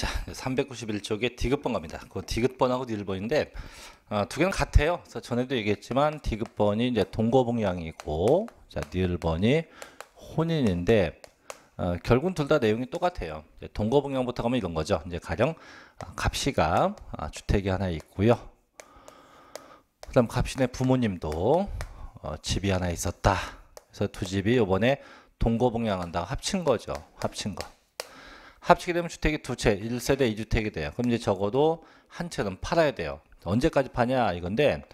자, 391쪽에 디귿번 갑니다. 그 디귿번하고 닐번인데 어, 두 개는 같아요. 그래서 전에도 얘기했지만 디귿번이 이제 동거봉양이고 자, 닐번이 혼인인데 어, 결국은 둘 다 내용이 똑같아요. 동거봉양부터 가면 이런 거죠. 이제 가령 어, 갑시가 아, 주택이 하나 있고요. 그 다음 갑신의 부모님도 어, 집이 하나 있었다. 그래서 두 집이 요번에 동거봉양한다 합친 거죠. 합친 거. 합치게 되면 주택이 두 채, 1세대 2주택이 돼요. 그럼 이제 적어도 한 채는 팔아야 돼요. 언제까지 파냐 이건데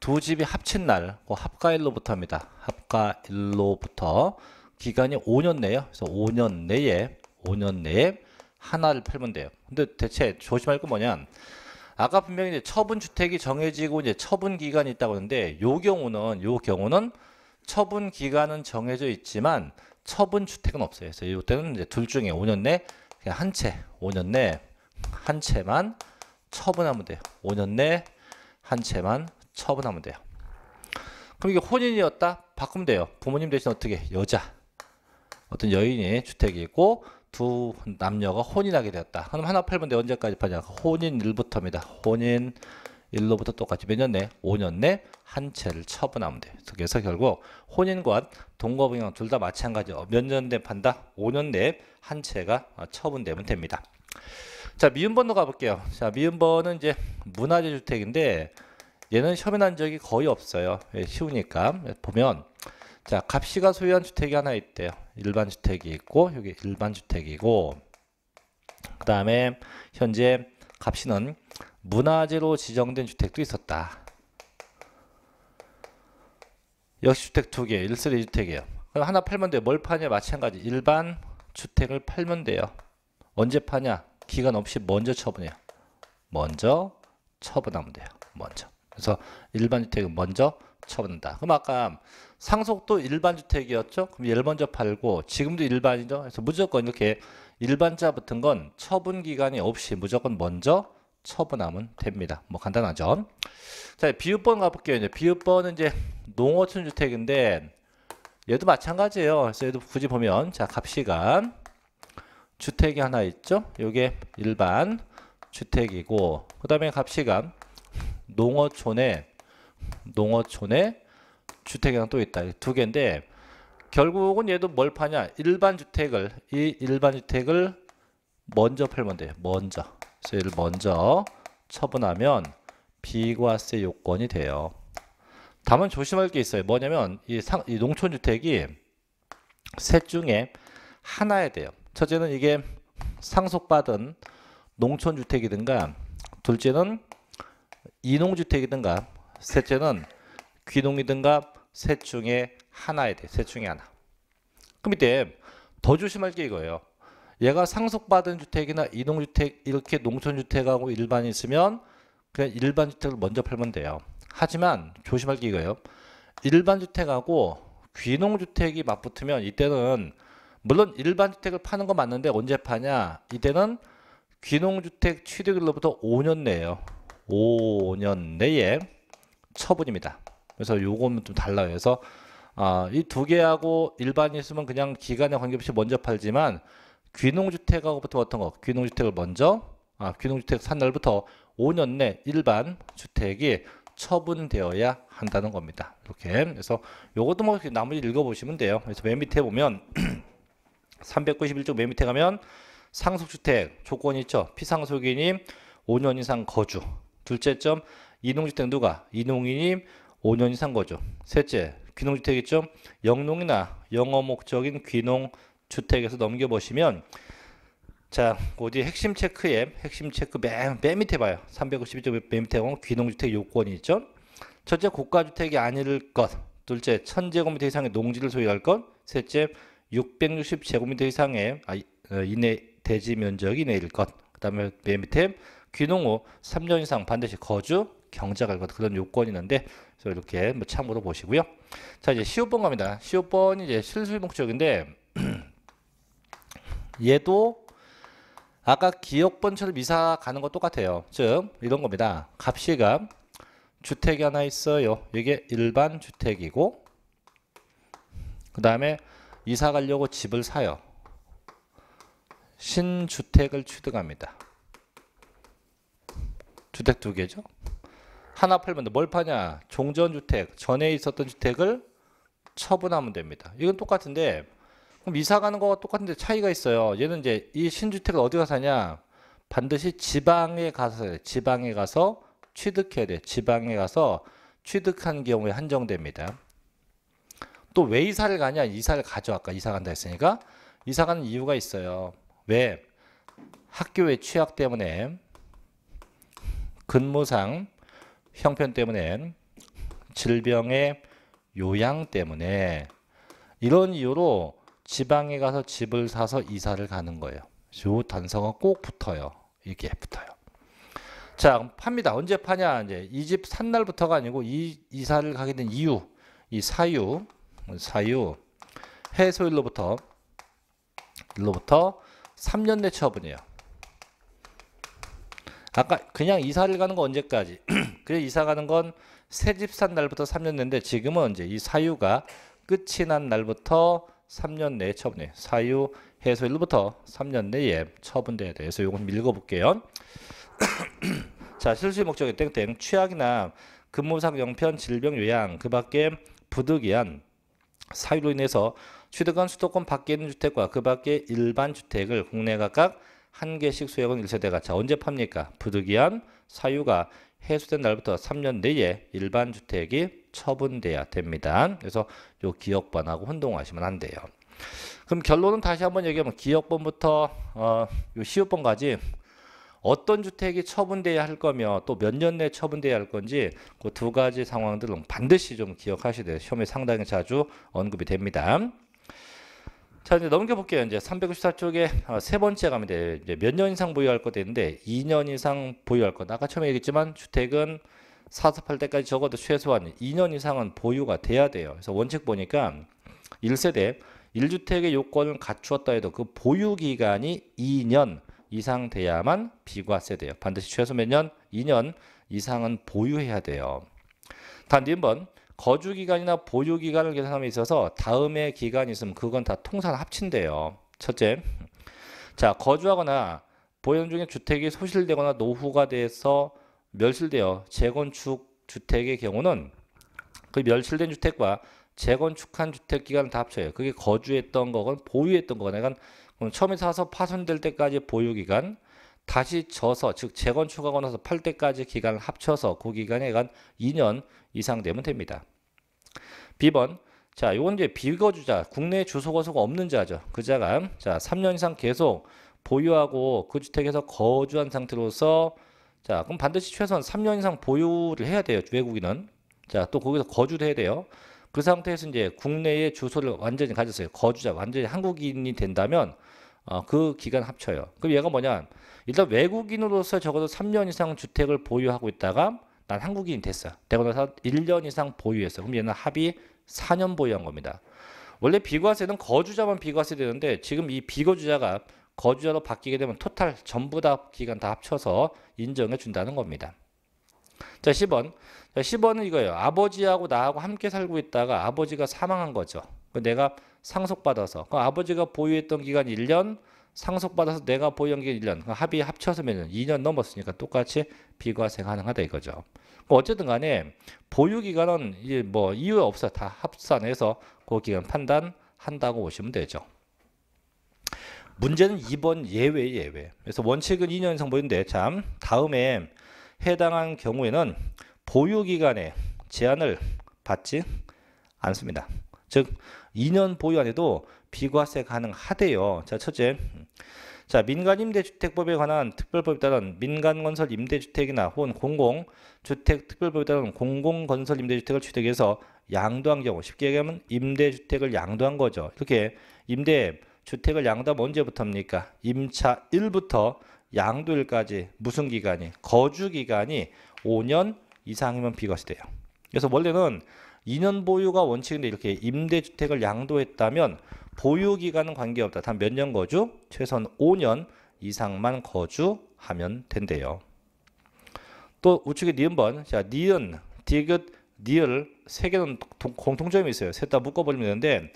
두 집이 합친 날, 그 합가일로부터 합니다. 합가일로부터 기간이 5년 내요. 에 그래서 5년 내에 5년 내에 하나를 팔면 돼요. 근데 대체 조심할 거 뭐냐? 아까 분명히 이제 처분 주택이 정해지고 이제 처분 기간이 있다고 하는데 요 경우는 요 경우는 처분 기간은 정해져 있지만 처분 주택은 없어요. 그래서 이때는 이제 둘 중에 5년 내 그냥 한채 5년 내 한 채만 처분하면 돼요. 5년 내 한 채만 처분하면 돼요. 그럼 이게 혼인이었다? 바꾸면 돼요. 부모님 대신 어떻게 여자 어떤 여인이 주택이 있고 두 남녀가 혼인하게 되었다. 그럼 하나 팔면 돼 언제까지 파냐? 혼인 일부터입니다. 혼인 1로부터 똑같이 몇 년 내? 5년 내 한 채를 처분하면 돼. 그래서 결국 혼인과 동거분양 둘다 마찬가지. 몇년 내 판다? 5년 내 한 채가 처분되면 됩니다. 자, 미음번도 가볼게요. 자, 미음번은 이제 문화재 주택인데 얘는 협의난 적이 거의 없어요. 예, 쉬우니까 예, 보면 자, 갑시가 소유한 주택이 하나 있대요. 일반 주택이 있고 여기 일반 주택이고 그다음에 현재 값이는 문화재로 지정된 주택도 있었다. 역시 주택 두 개, 1세대 주택이에요. 그럼 하나 팔면 돼요. 뭘 파냐? 마찬가지. 일반 주택을 팔면 돼요. 언제 파냐? 기간 없이 먼저 처분해요. 먼저 처분하면 돼요. 먼저. 그래서 일반 주택은 먼저 처분한다. 그럼 아까 상속도 일반 주택이었죠? 그럼 얘를 먼저 팔고 지금도 일반이죠? 그래서 무조건 이렇게 일반자 붙은 건 처분 기간이 없이 무조건 먼저 처분하면 됩니다. 뭐 간단하죠. 자, 비읍번 가볼게요. 이제 비읍번은 이제 농어촌 주택인데 얘도 마찬가지예요. 그래서 얘도 굳이 보면 자, 값시간 주택이 하나 있죠. 요게 일반 주택이고 그다음에 값시간 농어촌에 농어촌에 주택이랑 또 있다. 두 개인데 결국은 얘도 뭘 파냐? 일반 주택을 이 일반 주택을 먼저 팔면 돼요. 먼저. 그래서 얘를 먼저 처분하면 비과세 요건이 돼요. 다만 조심할 게 있어요. 뭐냐면 이, 상, 이 농촌주택이 셋 중에 하나에 돼요. 첫째는 이게 상속받은 농촌주택이든가 둘째는 이농주택이든가 셋째는 귀농이든가 셋 중에 하나에 돼. 셋 중에 하나. 그럼 이때 더 조심할 게 이거예요. 얘가 상속받은 주택이나 이동주택 이렇게 농촌주택하고 일반이 있으면 그냥 일반 주택을 먼저 팔면 돼요. 하지만 조심할 게 이거예요. 일반 주택하고 귀농 주택이 맞붙으면 이때는 물론 일반 주택을 파는 거 맞는데 언제 파냐? 이때는 귀농 주택 취득일로부터 5년 내에요. 5년 내에 처분입니다. 그래서 요거는 좀 달라요. 그래서 아, 이 두 개하고 일반이 있으면 그냥 기간에 관계없이 먼저 팔지만 귀농주택하고 부터 어떤 거? 귀농주택을 먼저 아, 귀농주택 산 날부터 5년 내 일반 주택이 처분되어야 한다는 겁니다. 이렇게 그래서 요것도 뭐 나머지 읽어보시면 돼요. 그래서 맨 밑에 보면 391쪽 맨 밑에 가면 상속주택 조건이 있죠. 피상속인이 5년 이상 거주. 둘째 점 이농주택 누가? 이농인이 5년 이상 거주. 셋째 귀농주택 있죠. 영농이나 영어 목적인 귀농 주택에서 넘겨보시면 자, 어디 그 핵심 체크 에 핵심 체크 맨, 맨 밑에 봐요. 352쪽 맨 밑에 보면 귀농주택 요건이 있죠. 첫째, 고가주택이 아닐 것. 둘째, 1000제곱미터 이상의 농지를 소유할 것. 셋째, 660제곱미터 이상의 아, 어, 이내 대지 면적이 내일 것. 그다음에 맨 밑에 귀농 후 3년 이상 반드시 거주, 경작할 것 그런 요건이 있는데 그래서 이렇게 뭐 참고로 보시고요. 자, 이제 15번 갑니다. 15번이 이제 실수목 적인데 얘도 아까 기억번처럼 이사 가는 것 똑같아요. 즉 이런 겁니다. 값이가 주택이 하나 있어요. 이게 일반 주택이고 그 다음에 이사 가려고 집을 사요. 신주택을 취득합니다. 주택 두 개죠. 하나 팔면 뭘 파냐? 종전주택, 전에 있었던 주택을 처분하면 됩니다. 이건 똑같은데 그럼 이사 가는 거와 똑같은데 차이가 있어요. 얘는 이제 이 신주택을 어디 가 사냐? 반드시 지방에 가서 해야 지방에 가서 취득해야 돼. 지방에 가서 취득한 경우에 한정됩니다. 또 왜 이사를 가냐? 이사를 가죠. 아까 이사 간다 했으니까 이사 가는 이유가 있어요. 왜? 학교의 취약 때문에 근무상 형편 때문에 질병의 요양 때문에 이런 이유로 지방에 가서 집을 사서 이사를 가는 거예요. 요 단서가 꼭 붙어요. 이게 붙어요. 자, 팝니다. 언제 파냐? 이제 이 집 산 날부터가 아니고 이 이사를 가게 된 이유, 이 사유, 사유 해소일로부터 일로부터 3년 내 처분이에요. 아까 그냥 이사를 가는 거 언제까지? 그래 이사 가는 건 새 집 산 날부터 3년 내인데 지금은 이제 이 사유가 끝이 난 날부터 3년 내에 처분해. 네, 사유 해소 일로부터 3년 내에 처분돼야 돼. 그래서 요건 읽어볼게요. 자, 실수 목적이 땡땡 취약이나 근무상 영편 질병 요양 그 밖에 부득이한 사유로 인해서 취득한 수도권 밖에 있는 주택과 그 밖에 일반 주택을 국내 각각 한 개씩 수액은 1세대 가차 언제 팝니까? 부득이한 사유가 해수된 날부터 3년 내에 일반 주택이 처분돼야 됩니다. 그래서 요 기억번하고 혼동하시면 안 돼요. 그럼 결론은 다시 한번 얘기하면 기억번부터 어, 요 시효번까지 어떤 주택이 처분돼야 할 거며 또 몇 년 내에 처분돼야 할 건지 그 두 가지 상황들은 반드시 좀 기억하셔야 돼요. 시험에 상당히 자주 언급이 됩니다. 자 이제 넘겨볼게요. 이제 354쪽에 어, 세 번째 가면 돼. 이제 몇 년 이상 보유할 것 되는데 2년 이상 보유할 것. 아까 처음에 얘기했지만 주택은 사습할 때까지 적어도 최소한 2년 이상은 보유가 돼야 돼요. 그래서 원칙 보니까 1세대 1주택의 요건을 갖추었다 해도 그 보유 기간이 2년 이상 돼야만 비과세 돼요. 반드시 최소 몇 년? 2년 이상은 보유해야 돼요. 단지1번 거주 기간이나 보유 기간을 계산함에 있어서 다음에 기간이 있으면 그건 다 통산 합친대요. 첫째. 자, 거주하거나 보유 중에 주택이 소실되거나 노후가 돼서 멸실되어 재건축 주택의 경우는 그 멸실된 주택과 재건축한 주택 기간을 다 합쳐요. 그게 거주했던 거건 보유했던 거건 약간 처음에 사서 파손될 때까지 보유 기간, 다시 져서 즉 재건축하고 나서 팔 때까지 기간을 합쳐서 그 기간에 간 2년 이상 되면 됩니다. B번 자, 요건 이제 빌거주자, 국내 주소거소가 없는 자죠. 그 자가 자, 3년 이상 계속 보유하고 그 주택에서 거주한 상태로서 자, 그럼 반드시 최소한 3년 이상 보유를 해야 돼요. 외국인은. 자, 또 거기서 거주를 해야 돼요. 그 상태에서 이제 국내의 주소를 완전히 가졌어요. 거주자, 완전히 한국인이 된다면 어, 그 기간 합쳐요. 그럼 얘가 뭐냐? 일단 외국인으로서 적어도 3년 이상 주택을 보유하고 있다가 난 한국인이 됐어. 되고 나서 1년 이상 보유했어. 그럼 얘는 합이 4년 보유한 겁니다. 원래 비과세는 거주자만 비과세 되는데 지금 이 비거주자가 거주자로 바뀌게 되면 토탈 전부 다 기간 다 합쳐서 인정해 준다는 겁니다. 자, 10번. 자, 10번은 이거예요. 아버지하고 나하고 함께 살고 있다가 아버지가 사망한 거죠. 내가 상속받아서 그 아버지가 보유했던 기간 1년 상속받아서 내가 보유한 기간 1년 그합의 합쳐서 몇 년? 2년 넘었으니까 똑같이 비과세 가능하다 이거죠. 뭐 어쨌든 간에 보유 기간은 이제 뭐 이유 없어 다 합산해서 그 기간 판단한다고 보시면 되죠. 문제는 2번 예외 예외. 그래서 원칙은 2년 이상 보는데 참 다음에 해당한 경우에는 보유 기간에 제한을 받지 않습니다. 즉 2년 보유 안 해도 비과세 가능하대요. 자, 첫째. 자, 민간 임대주택법에 관한 특별법에 따른 민간건설 임대주택이나 혹은 공공주택특별법에 따른 공공건설 임대주택을 취득해서 양도한 경우 쉽게 얘기하면 임대주택을 양도한 거죠. 이렇게 임대 주택을 양도하면 언제부터입니까? 임차 1부터 양도일까지 무슨 기간이? 거주 기간이 5년 이상이면 비과세돼요. 그래서 원래는 2년 보유가 원칙인데 이렇게 임대주택을 양도했다면 보유 기간은 관계없다. 단 몇 년 거주? 최소한 5년 이상만 거주하면 된대요. 또 우측에 니은 번. 자, 니은, 디귿, 니을 세 개는 공통점이 있어요. 셋 다 묶어버리면 되는데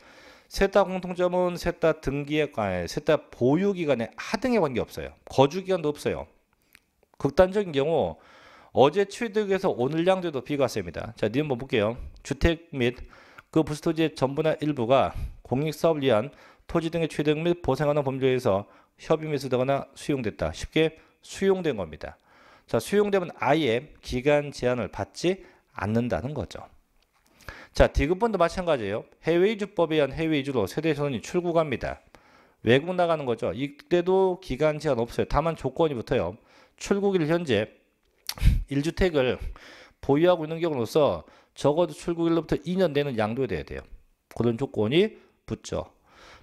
셋 다 공통점은 셋다 등기에 셋다 보유 기간에 하등에 관계 없어요. 거주 기간도 없어요. 극단적인 경우 어제 취득에서 오늘 양도도 비가 셉니다. 자, 니 한번 볼게요. 주택 및 그 부수토지의 전부나 일부가 공익사업을 위한 토지 등의 취득 및 보상하는 범죄에서 협의 미수되거나 수용됐다. 쉽게 수용된 겁니다. 자, 수용되면 아예 기간 제한을 받지 않는다는 거죠. 자, 디귿번도 마찬가지예요. 해외 이주법에 의한 해외 이주로 세대 전이 출국합니다. 외국 나가는 거죠. 이때도 기간 제한 없어요. 다만 조건이 붙어요. 출국일 현재 1주택을 보유하고 있는 경우로서 적어도 출국일로부터 2년 되는 양도돼야 돼요. 그런 조건이 붙죠.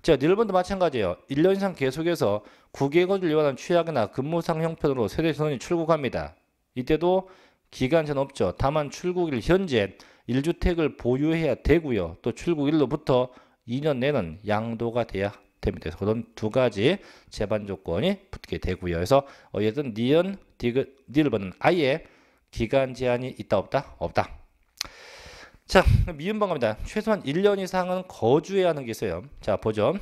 자, 일본도 마찬가지예요. 1년 이상 계속해서 국외거주를 위반한 취약이나 근무상 형편으로 세대 전원이 출국합니다. 이때도 기간전 없죠. 다만 출국일 현재 1주택을 보유해야 되고요. 또 출국일로부터 2년 내는 양도가 돼야 됩니다. 그런 두 가지 제반 조건이 붙게 되고요. 그래서 어쨌든 니은 니을 번는 아예 기간 제한이 있다 없다? 없다. 자, 미음방 갑니다. 최소한 1년 이상은 거주해야 하는 게 있어요. 자, 보죠.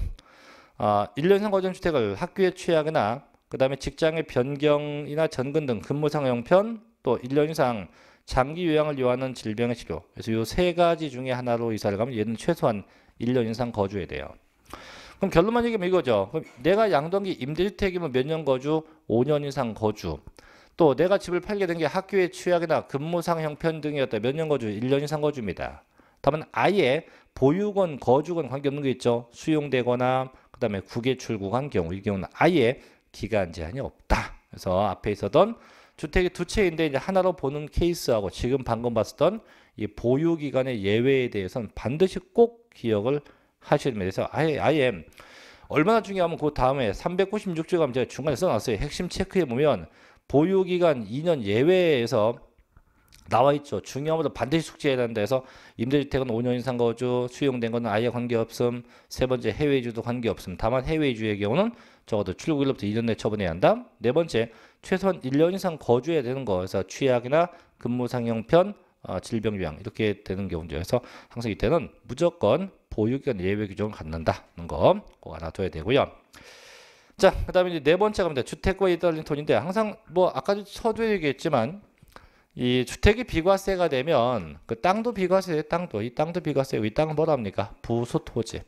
아, 1년 이상 거주한 주택을 학교에 취하거나 그 다음에 직장의 변경이나 전근 등 근무상 형편 또 1년 이상 장기 요양을 요하는 질병의 치료 그래서 이 세 가지 중에 하나로 이사를 가면 얘는 최소한 1년 이상 거주해야 돼요. 그럼 결론만 얘기하면 이거죠. 그럼 내가 양동기 임대주택이면 몇 년 거주? 5년 이상 거주. 또 내가 집을 팔게 된 게 학교의 취약이나 근무상 형편 등이었다. 몇 년 거주? 1년 이상 거주입니다. 다만 아예 보육원, 거주권 관계없는 게 있죠. 수용되거나 그다음에 국외 출국한 경우 이 경우는 아예 기간 제한이 없다. 그래서 앞에 있었던 주택이 두 채인데 이제 하나로 보는 케이스하고 지금 방금 봤었던 이 보유 기간의 예외에 대해서는 반드시 꼭 기억을 하시면 셔야 돼서 아예 아예 얼마나 중요하면 그 다음에 396조가 제가 중간에 써놨어요. 핵심 체크해 보면 보유기간 2년 예외에서 나와 있죠. 중요하면 반드시 숙지해야 된다 해서 임대주택은 5년 이상 거주, 수용된 건 아예 관계없음, 세 번째 해외주도 관계없음. 다만 해외주의 경우는 적어도 출국일로부터 2년 내 처분해야 한다. 네 번째, 최소한 1년 이상 거주해야 되는 거. 그서 취약이나 근무상형편, 어, 질병 유형 이렇게 되는 경우죠. 그래서 항상 이때는 무조건 보유기간 예외 규정을 갖는다는 거꼭 알아둬야 되고요. 자, 그 다음에 이제 네 번째 갑니다. 주택과 에달린 돈인데, 항상 뭐, 아까도 서두에 얘기했지만, 이 주택이 비과세가 되면, 그 땅도 비과세예요, 땅도. 이 땅도 비과세예요. 이 땅은 뭐랍니까 부소토지.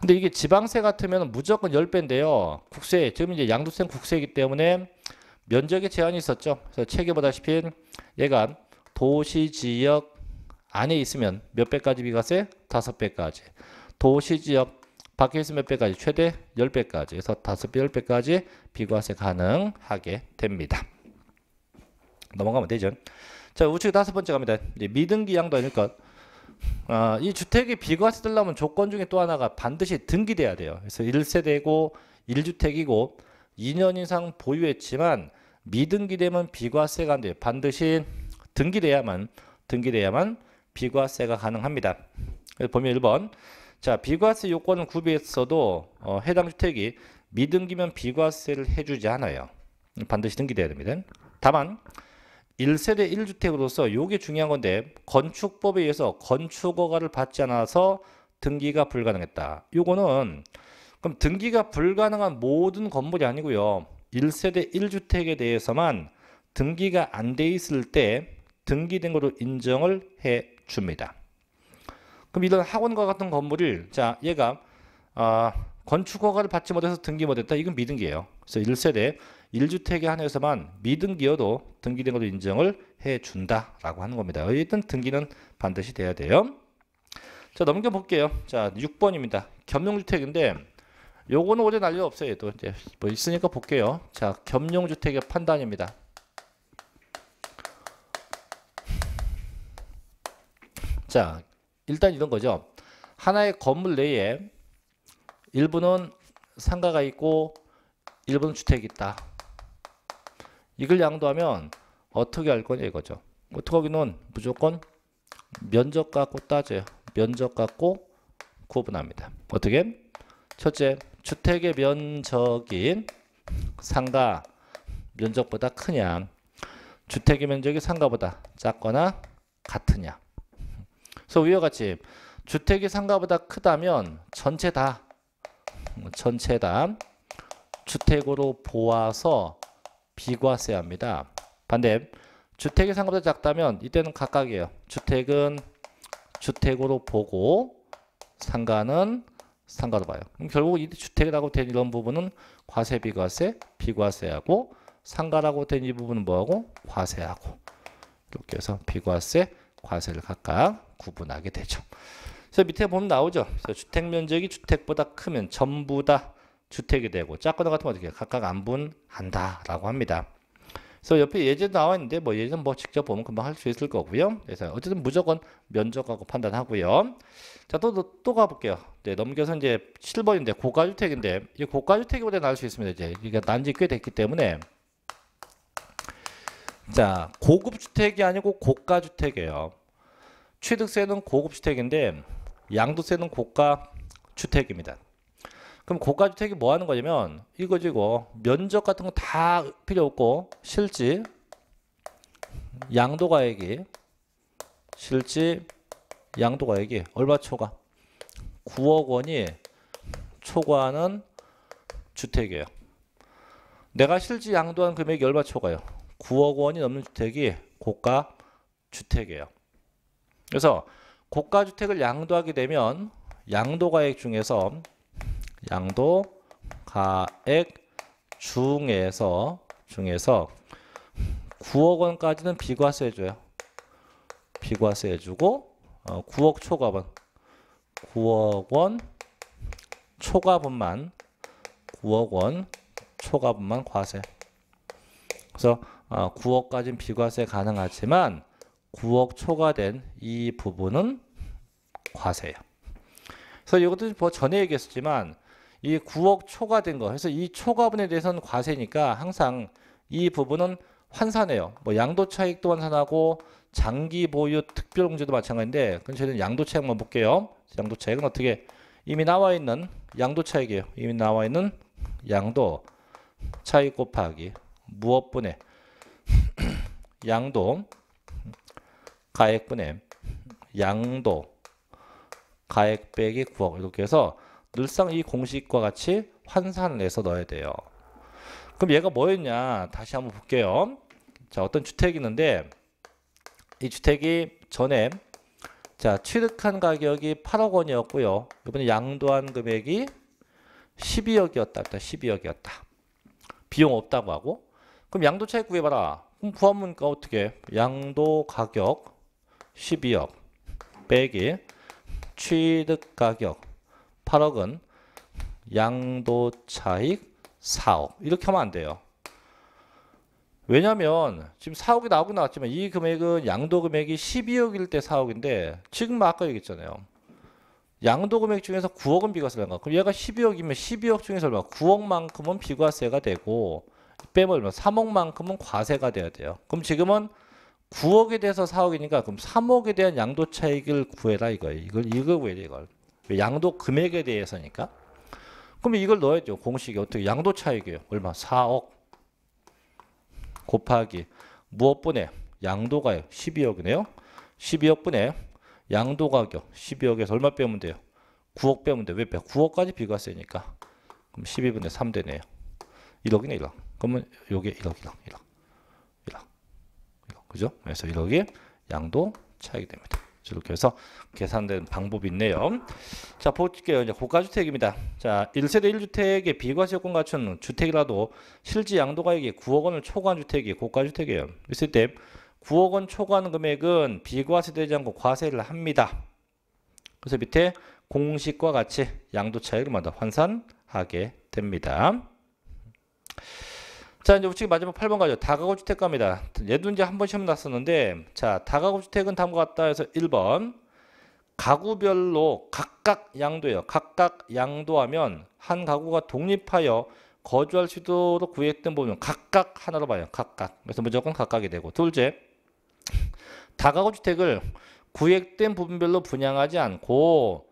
근데 이게 지방세 같으면 무조건 10배인데요. 국세, 지금 이제 양도세 국세이기 때문에 면적의 제한이 있었죠. 그래서 책에 보다시피 얘가 도시 지역 안에 있으면 몇 배까지 비과세? 다섯 배까지. 도시 지역 밖에서 몇 배까지? 최대 10배까지. 해서 5배, 10배까지 비과세 가능하게 됩니다. 넘어가면 되죠. 자, 우측 다섯 번째 갑니다. 미등기 양도 아닐까? 아, 이 주택이 비과세 들려면 조건 중에 또 하나가 반드시 등기돼야 돼요. 그래서 1세대고 1주택이고 2년 이상 보유했지만 미등기되면 비과세가 안 돼요. 반드시 등기돼야만 등기돼야만 비과세가 가능합니다. 그래서 보면 1번 자, 비과세 요건을 구비했어도 어, 해당 주택이 미등기면 비과세를 해주지 않아요. 반드시 등기돼야 됩니다. 다만 1세대 1주택으로서 요게 중요한 건데 건축법에 의해서 건축허가를 받지 않아서 등기가 불가능했다. 요거는 그럼 등기가 불가능한 모든 건물이 아니고요. 1세대 1주택에 대해서만 등기가 안 돼 있을 때 등기된 거로 인정을 해 줍니다. 그럼 이런 학원과 같은 건물을 자 얘가 아, 건축 허가를 받지 못해서 등기 못했다. 이건 미등기예요. 그래서 1세대 1주택에 한해서만 미등기여도 등기된 것도 인정을 해준다라고 하는 겁니다. 일단 등기는 반드시 돼야 돼요. 자 넘겨볼게요. 자 6번입니다. 겸용주택인데 요거는 어제 날려 없어요. 또 이제 뭐 있으니까 볼게요. 자 겸용주택의 판단입니다. 자 일단 이런 거죠. 하나의 건물 내에 일부는 상가가 있고 일부는 주택이 있다. 이걸 양도하면 어떻게 할 거냐 이거죠. 어떻게 뭐 하기는 무조건 면적 갖고 따져요. 면적 갖고 구분합니다. 어떻게? 첫째, 주택의 면적인 상가 면적보다 크냐? 주택의 면적이 상가보다 작거나 같으냐? 그래서 위와 같이 주택이 상가보다 크다면 전체 다 전체 다 주택으로 보아서 비과세합니다. 반대 주택이 상가보다 작다면 이때는 각각이에요. 주택은 주택으로 보고 상가는 상가로 봐요. 그럼 결국 이 주택이라고 된 이런 부분은 과세 비과세 비과세하고 상가라고 된 이 부분은 뭐하고 과세하고 이렇게 해서 비과세 과세를 각각 구분하게 되죠. 그래서 밑에 보면 나오죠. 주택 면적이 주택보다 크면 전부 다 주택이 되고 작거나 같은 거 어떻게 각각 안분한다라고 합니다. 그래서 옆에 예제 나와 있는데 뭐 예전 뭐 직접 보면 금방 할 수 있을 거고요. 그래서 어쨌든 무조건 면적하고 판단하고요. 자, 또, 또, 또 가볼게요. 네, 넘겨서 이제 7번인데 고가주택인데 이 고가주택이 보다 나올 수 있습니다. 이제 이게 난지 꽤 됐기 때문에 자, 고급 주택이 아니고 고가 주택이에요. 취득세는 고급 주택인데 양도세는 고가 주택입니다. 그럼 고가 주택이 뭐 하는 거냐면 이거지고 면적 같은 거 다 필요 없고 실지 양도가액이 실지 양도가액이 얼마 초과? 9억 원이 초과하는 주택이에요. 내가 실지 양도한 금액이 얼마 초과요? 9억 원이 넘는 주택이 고가 주택이에요. 그래서 고가 주택을 양도하게 되면 양도가액 중에서 양도가액 중에서 중에서 9억 원까지는 비과세 해줘요. 비과세 해주고 어, 9억 초과분 9억 원 초과분만 9억 원 초과분만 과세. 그래서 어, 9억까지는 비과세 가능하지만 9억 초과된 이 부분은 과세예요. 그래서 이것도 뭐 전에 얘기했었지만 이 9억 초과된 거 그래서 이 초과분에 대해서는 과세니까 항상 이 부분은 환산해요. 뭐 양도 차익도 환산하고 장기 보유 특별공제도 마찬가지인데 그럼 저희는 양도 차익만 볼게요. 양도 차익은 어떻게 이미 나와 있는 양도 차익이에요. 이미 나와 있는 양도 차익 곱하기 무엇분의 양도 가액분의 양도 가액 빼기 9억 이렇게 해서 늘상 이 공식과 같이 환산을 해서 넣어야 돼요. 그럼 얘가 뭐였냐 다시 한번 볼게요. 자 어떤 주택이 있는데 이 주택이 전에 자 취득한 가격이 8억 원이었고요. 이번에 양도한 금액이 12억이었다. 12억이었다. 비용 없다고 하고 그럼 양도차익 구해봐라. 부합문가 어떻게 양도 가격 12억 빼기 취득 가격 8억은 양도 차익 4억 이렇게 하면 안 돼요. 왜냐면 지금 4억이 나오고 나왔지만 이 금액은 양도 금액이 12억일 때 4억인데 지금 아까 얘기했잖아요. 양도 금액 중에서 9억은 비과세를 한거 그럼 얘가 12억이면 12억 중에서 얼마? 9억만큼은 비과세가 되고 빼버리면 3억만큼은 과세가 돼야 돼요. 그럼 지금은 9억에 대해서 4억이니까 그럼 3억에 대한 양도 차익을 구해라 이거예요. 이걸 이거 구해야 돼 이걸. 양도 금액에 대해서니까. 그럼 이걸 넣어야죠. 공식이 어떻게 양도 차익이에요. 얼마? 4억 곱하기 무엇분에 양도가 12억이네요. 12억분에 양도 가격 12억에서 얼마 빼면 돼요? 9억 빼면 돼요. 왜 빼? 9억까지 비과세니까. 그럼 12분의 3 되네요. 1억이네 1억. 그러면 요게 1억, 1억, 1억, 1억, 1억. 그죠? 그래서 1억이 양도 차익이 됩니다. 이렇게 해서 계산된 방법이 있네요. 자, 볼게요. 이제 고가주택입니다. 자, 1세대 1주택의 비과세 요건 갖춘 주택이라도 실지 양도가액이 9억 원을 초과한 주택이 고가주택이에요. 있을 때 9억 원 초과한 금액은 비과세되지 않고 과세를 합니다. 그래서 밑에 공식과 같이 양도 차익을 마다 환산하게 됩니다. 자, 이제 우측 마지막 8번 가죠. 다가구 주택가입니다. 얘도 이제 한 번 시험 났었는데, 자, 다가구 주택은 다음과 같다 해서 1번. 가구별로 각각 양도예요. 각각 양도하면 한 가구가 독립하여 거주할 수 있도록 구획된 분은 각각 하나로 봐요. 각각. 그래서 무조건 각각이 되고. 둘째, 다가구 주택을 구획된 부분별로 분양하지 않고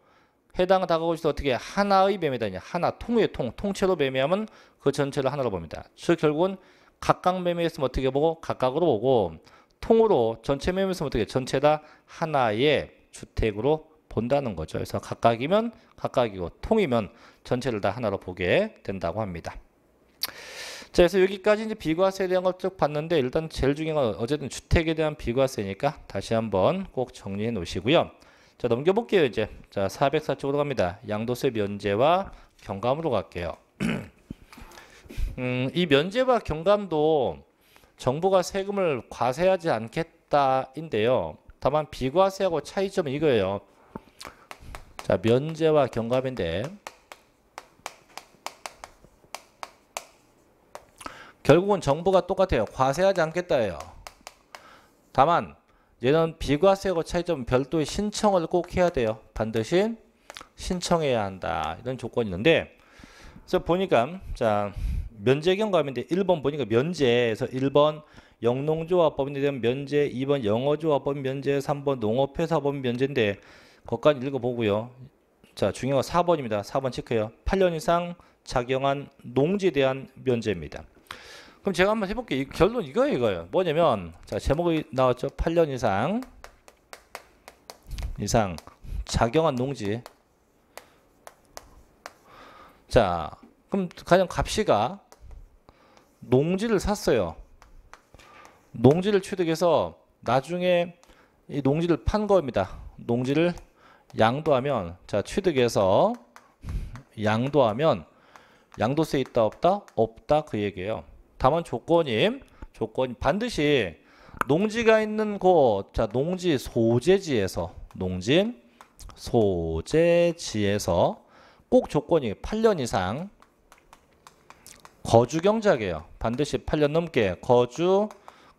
해당 다가오도 어떻게 하나의 매매다냐 하나 통의 통 통째로 매매하면 그 전체를 하나로 봅니다. 즉 결국은 각각 매매했으면 어떻게 보고 각각으로 보고 통으로 전체 매매했으면 어떻게 전체 다 하나의 주택으로 본다는 거죠. 그래서 각각이면 각각이고 통이면 전체를 다 하나로 보게 된다고 합니다. 자, 그래서 여기까지 이제 비과세에 대한 걸쭉 봤는데 일단 제일 중요한 건 어쨌든 주택에 대한 비과세니까 다시 한번 꼭 정리해 놓으시고요. 자 넘겨볼게요 이제 자 404쪽으로 갑니다 양도세 면제와 경감으로 갈게요 음, 이 면제와 경감도 정부가 세금을 과세하지 않겠다인데요 다만 비과세하고 차이점은 이거예요 자 면제와 경감인데 결국은 정부가 똑같아요 과세하지 않겠다예요 다만 얘는 비과세하고 차이점은 별도의 신청을 꼭 해야 돼요. 반드시 신청해야 한다. 이런 조건이 있는데 그래서 보니까 자 면제 경과인데 1번 보니까 면제에서 1번 영농조합법인에 대한 면제, 2번 영어조합법 면제, 3번 농업회사법 면제인데 거기까지 읽어보고요. 자 중요한 4번입니다. 4번 체크해요. 8년 이상 작용한 농지에 대한 면제입니다. 그럼 제가 한번 해볼게요. 결론 이거예요, 이거예요. 뭐냐면 자 제목이 나왔죠. 8년 이상 이상 작용한 농지. 자, 그럼 가령 갑시가 농지를 샀어요. 농지를 취득해서 나중에 이 농지를 판 겁니다. 농지를 양도하면 자 취득해서 양도하면 양도세 있다 없다 없다 그 얘기예요. 다만 조건이 조건 반드시 농지가 있는 곳, 자 농지 소재지에서 농지 소재지에서 꼭 조건이 8년 이상 거주 경작이에요. 반드시 8년 넘게 거주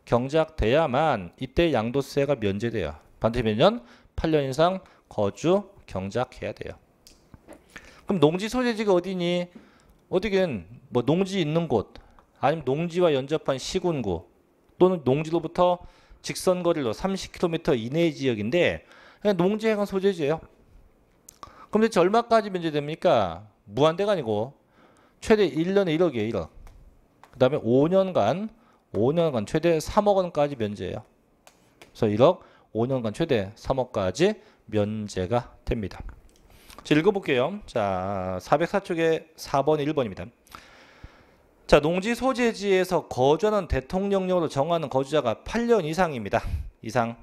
경작돼야만 이때 양도세가 면제돼요. 반드시 몇 년? 8년 이상 거주 경작해야 돼요. 그럼 농지 소재지가 어디니? 어디긴 뭐 농지 있는 곳 아니면 농지와 연접한 시군구 또는 농지로부터 직선 거리로 30km 이내의 지역인데 농지 해관 소재지예요. 그럼 대체 얼마까지 면제됩니까? 무한대가 아니고 최대 1년에 1억이에요. 1억. 그 다음에 5년간 5년간 최대 3억 원까지 면제예요. 그래서 1억 5년간 최대 3억까지 면제가 됩니다. 자, 읽어볼게요. 자, 404쪽에 4번, 1번입니다. 자, 농지 소재지에서 거주하는 대통령령으로 정하는 거주자가 8년 이상입니다. 이상,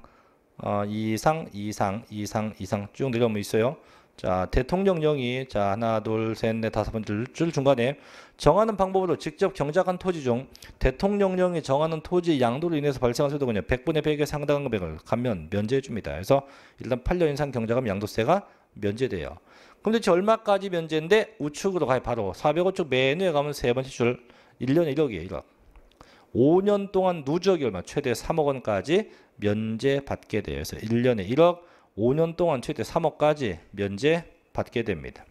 어, 이상, 이상, 이상, 이상 쭉 내려오면 있어요. 자, 대통령령이 자 하나, 둘, 셋, 넷, 다섯 번째 줄 중간에 정하는 방법으로 직접 경작한 토지 중 대통령령이 정하는 토지 양도로 인해서 발생한 소득은 100분의 100에 상당한 금액을 감면 면제해 줍니다. 그래서 일단 8년 이상 경작하면 양도세가 면제돼요. 그럼 도대체 얼마까지 면제인데 우측으로 가요. 바로 405쪽 메뉴에 가면 세 번째 줄 1년에 1억이에요. 1억. 5년 동안 누적이 얼마? 최대 3억 원까지 면제받게 되어서 1년에 1억, 5년 동안 최대 3억까지 면제받게 됩니다.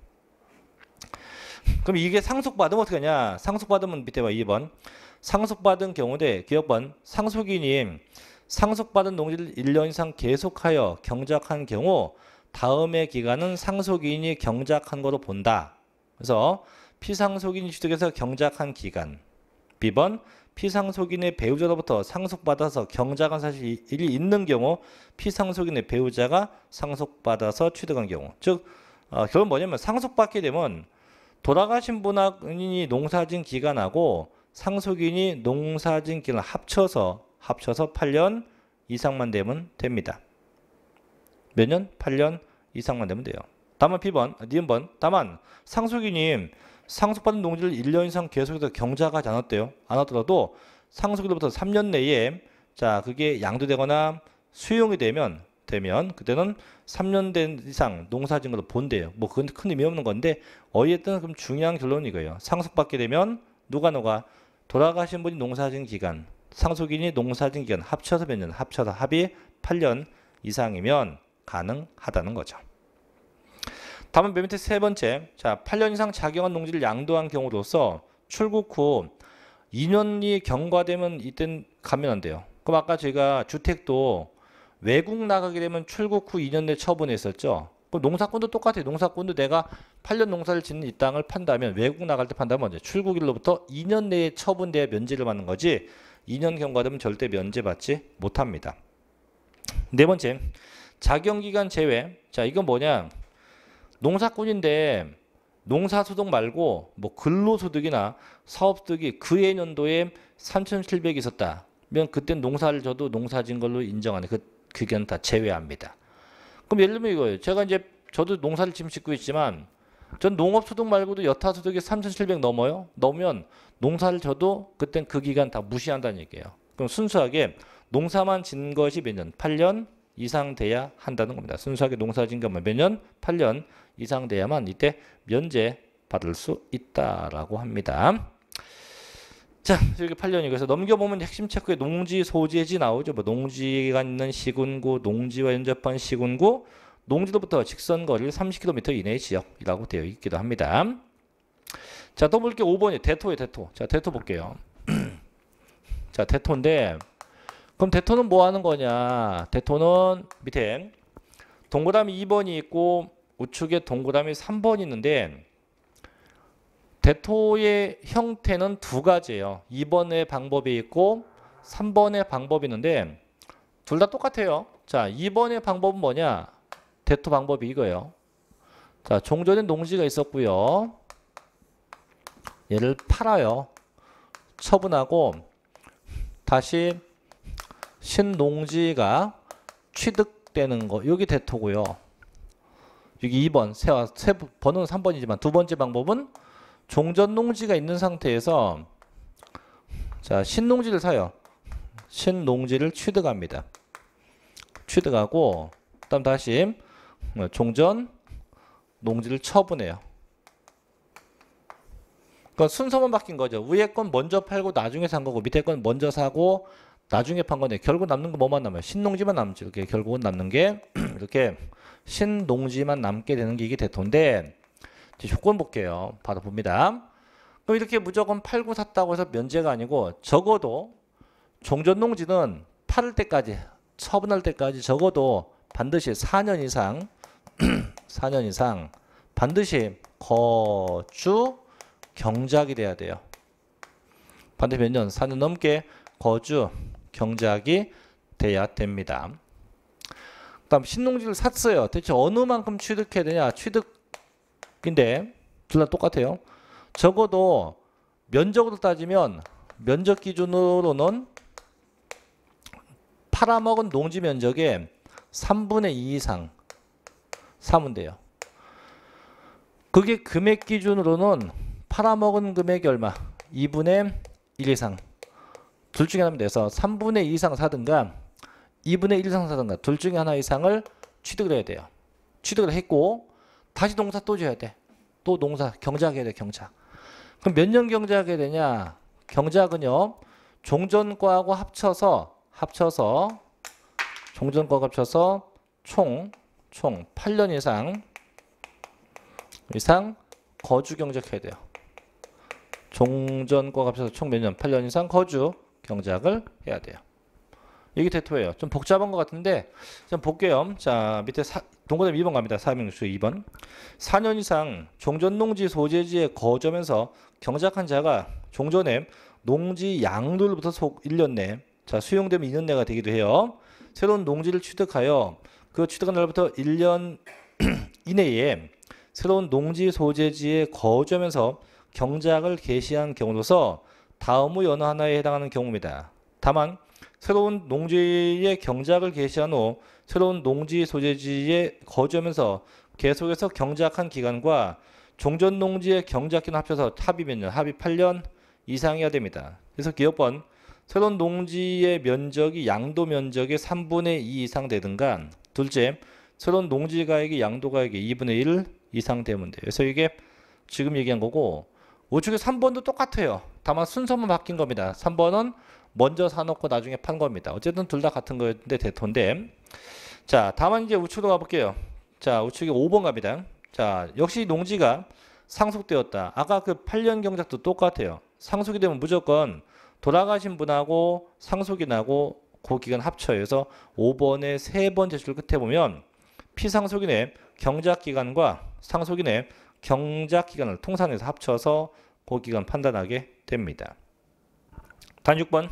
그럼 이게 상속받으면 어떻게 하냐? 상속받으면 밑에 봐 2번. 상속받은 경우에 기억번 상속인이 상속받은 농지를 1년 이상 계속하여 경작한 경우 다음의 기간은 상속인이 경작한 거로 본다. 그래서 피상속인이 취득해서 경작한 기간. B번 피상속인의 배우자로부터 상속받아서 경작한 사실이 있는 경우 피상속인의 배우자가 상속받아서 취득한 경우 즉 어, 결론 뭐냐면 상속받게 되면 돌아가신 분이 농사진 기간하고 상속인이 농사진 기간을 합쳐서 합쳐서 8년 이상만 되면 됩니다. 몇 년? 8년 이상만 되면 돼요. 다만 B번, D번, 음 다만 상속인이 상속받은 농지를 1년 이상 계속해서 경작하지 않았대요. 안 하더라도 상속일로부터 3년 내에 자 그게 양도되거나 수용이 되면 되면 그때는 3년 된 이상 농사진 걸 본대요. 뭐 그건 큰 의미 없는 건데 어쨌든 그럼 중요한 결론이 이거예요. 상속받게 되면 누가 누가 돌아가신 분이 농사진 기간 상속인이 농사진 기간 합쳐서 몇 년? 합쳐서 합이 8년 이상이면 가능하다는 거죠. 다음은 맨 그 밑에 세 번째, 자 8년 이상 작용한 농지를 양도한 경우로서 출국 후 2년이 경과되면 이땐 가면 안 돼요. 그럼 아까 제가 주택도 외국 나가게 되면 출국 후 2년 내 처분했었죠. 그 농사꾼도 똑같아요. 농사꾼도 내가 8년 농사를 짓는 이 땅을 판다면 외국 나갈 때 판다면 먼저 출국일로부터 2년 내에 처분돼야 면제를 받는 거지 2년 경과되면 절대 면제받지 못합니다. 네 번째, 작용기간 제외. 자, 이건 뭐냐? 농사꾼인데 농사소득 말고 뭐 근로소득이나 사업소득이 그해 연도에 3 7 0 0 있었다면 그때 농사를 저도 농사진 걸로 인정하는 그 그견 다 제외합니다. 그럼 예를 들면 이거예요. 제가 이제 저도 농사를 지금 짓고 있지만 전 농업소득 말고도 여타소득이 3,700 넘어요. 넘으면 농사를 저도 그땐 그 기간 다 무시한다는 얘기예요. 그럼 순수하게 농사만 짓는 것이 몇 년? 8년, 이상 돼야 한다는 겁니다. 순수하게 농사진 것만 몇 년? 8년 이상 돼야만 이때 면제 받을 수 있다라고 합니다. 자, 이렇게 8년이 그래서 넘겨보면 핵심 체크에 농지 소재지 나오죠. 뭐 농지가 있는 시군구, 농지와 연접한 시군구, 농지로부터 직선 거리를 30km 이내의 지역이라고 되어 있기도 합니다. 자, 또 볼게요. 5번이 대토의 대토. 자, 대토 볼게요. 자, 대토인데 그럼 대토는 뭐 하는 거냐? 대토는 밑에 동그라미 2번이 있고 우측에 동그라미 3번이 있는데 대토의 형태는 두 가지예요. 2번의 방법이 있고 3번의 방법이 있는데 둘 다 똑같아요. 자, 2번의 방법은 뭐냐? 대토 방법이 이거예요. 자, 종전에 농지가 있었고요. 얘를 팔아요. 처분하고 다시 신농지가 취득되는 거 여기 대토고요. 여기 2번 세와 세 번은 3번이지만 두 번째 방법은 종전 농지가 있는 상태에서 자 신농지를 사요. 신농지를 취득합니다. 취득하고 그다음 다시 어, 종전 농지를 처분해요. 그 순서만 바뀐 거죠. 위에 건 먼저 팔고 나중에 산 거고 밑에 건 먼저 사고 나중에 판 건데 결국 남는 거 뭐만 남아요? 신농지만 남지 이게 렇 결국은 남는 게 이렇게 신농지만 남게 되는 게 이게 대토인데 이제 조건 볼게요. 받아 봅니다. 그럼 이렇게 무조건 팔고 샀다고 해서 면제가 아니고 적어도 종전농지는 팔을 때까지 처분할 때까지 적어도 반드시 4년 이상 4년 이상 반드시 거주 경작이 돼야 돼요. 반대시몇 년? 4년 넘게 거주 경작이 돼야 됩니다. 그다음 신농지를 샀어요. 대체 어느 만큼 취득해야 되냐? 취득인데 둘 다 똑같아요. 적어도 면적으로 따지면 면적 기준으로는 팔아먹은 농지 면적의 3분의 2 이상 사면 돼요. 그게 금액 기준으로는 팔아먹은 금액이 얼마? 2분의 1 이상. 둘 중에 하나면 돼서 3분의 2 이상 사든가 2분의 1 이상 사든가 둘 중에 하나 이상을 취득을 해야 돼요. 취득을 했고 다시 농사 또 줘야 돼. 또 농사 경작해야 돼 경작. 그럼 몇 년 경작해야 되냐? 경작은요 종전과하고 합쳐서 합쳐서 종전과 합쳐서 총총 총 8년 이상 이상 거주 경작해야 돼요. 종전과 합쳐서 총 몇 년? 8년 이상 거주. 경작을 해야 돼요. 이게 대토예요. 좀 복잡한 것 같은데 좀 볼게요. 자 밑에 동그라 2번 갑니다. 사명수 2번 4년 이상 종전농지 소재지에 거점에서 경작한 자가 종전에 농지 양도로부터 속 1년 내, 자 수용되면 2년 내가 되기도 해요. 새로운 농지를 취득하여 그 취득한 날부터 1년 이내에 새로운 농지 소재지에 거주하면서 경작을 개시한 경우로서 다음의 어느 하나에 해당하는 경우입니다. 다만 새로운 농지의 경작을 개시한 후 새로운 농지 소재지에 거주하면서 계속해서 경작한 기간과 종전 농지의 경작기간 합쳐서 합이 몇 년, 합이 8년 이상이어야 됩니다. 그래서 기업번 새로운 농지의 면적이 양도 면적의 3분의 2 이상 되든가 둘째, 새로운 농지 가액이 양도 가액의 2분의 1 이상 되면 돼요. 그래서 이게 지금 얘기한 거고 우측에 3번도 똑같아요. 다만 순서만 바뀐 겁니다. 3번은 먼저 사놓고 나중에 판 겁니다. 어쨌든 둘 다 같은 거였는데 대토인데 자 다만 이제 우측으로 가볼게요. 자 우측에 5번 갑니다. 자 역시 농지가 상속되었다. 아까 그 8년 경작도 똑같아요. 상속이 되면 무조건 돌아가신 분하고 상속이 나고 그 기간 합쳐요. 그래서 5번의 세 번째 줄 끝에 보면 피상속인의 경작기간과 상속인의 경작 기간을 통산해서 합쳐서 고 그 기간 판단하게 됩니다. 단 6번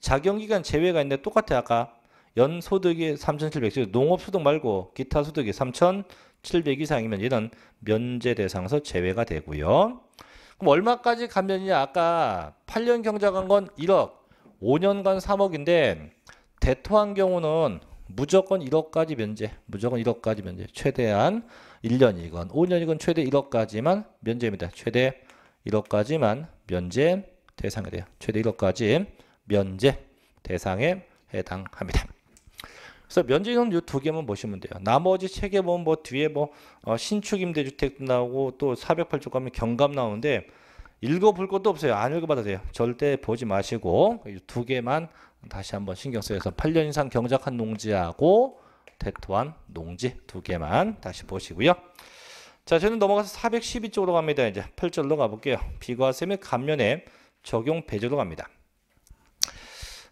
작용기간 제외가 있는데 똑같아 아까 연소득이 3,700 농업소득 말고 기타 소득이 3,700 이상이면 얘는 면제 대상에서 제외가 되고요. 그럼 얼마까지 감면이냐 아까 8년 경작한 건 1억 5년간 3억인데 대토한 경우는 무조건 1억까지 면제 무조건 1억까지 면제 최대한 1년이건 5년이건 최대 1억까지만 면제입니다. 최대 1억까지만 면제 대상이 돼요. 최대 1억까지 면제 대상에 해당합니다. 그래서 면제형 이두 개만 보시면 돼요. 나머지 책에 보면 뭐 뒤에 뭐어 신축 임대주택도 나오고 또 408조 하면 경감 나오는데 읽어볼 것도 없어요. 안 읽어봐도 돼요. 절대 보지 마시고 두 개만 다시 한번 신경 쓰여서 8년 이상 경작한 농지하고 테토한 농지 두 개만 다시 보시고요. 자, 저는 넘어가서 412쪽으로 갑니다. 이제 8절로 가볼게요. 비과세 및 감면에 적용 배제로 갑니다.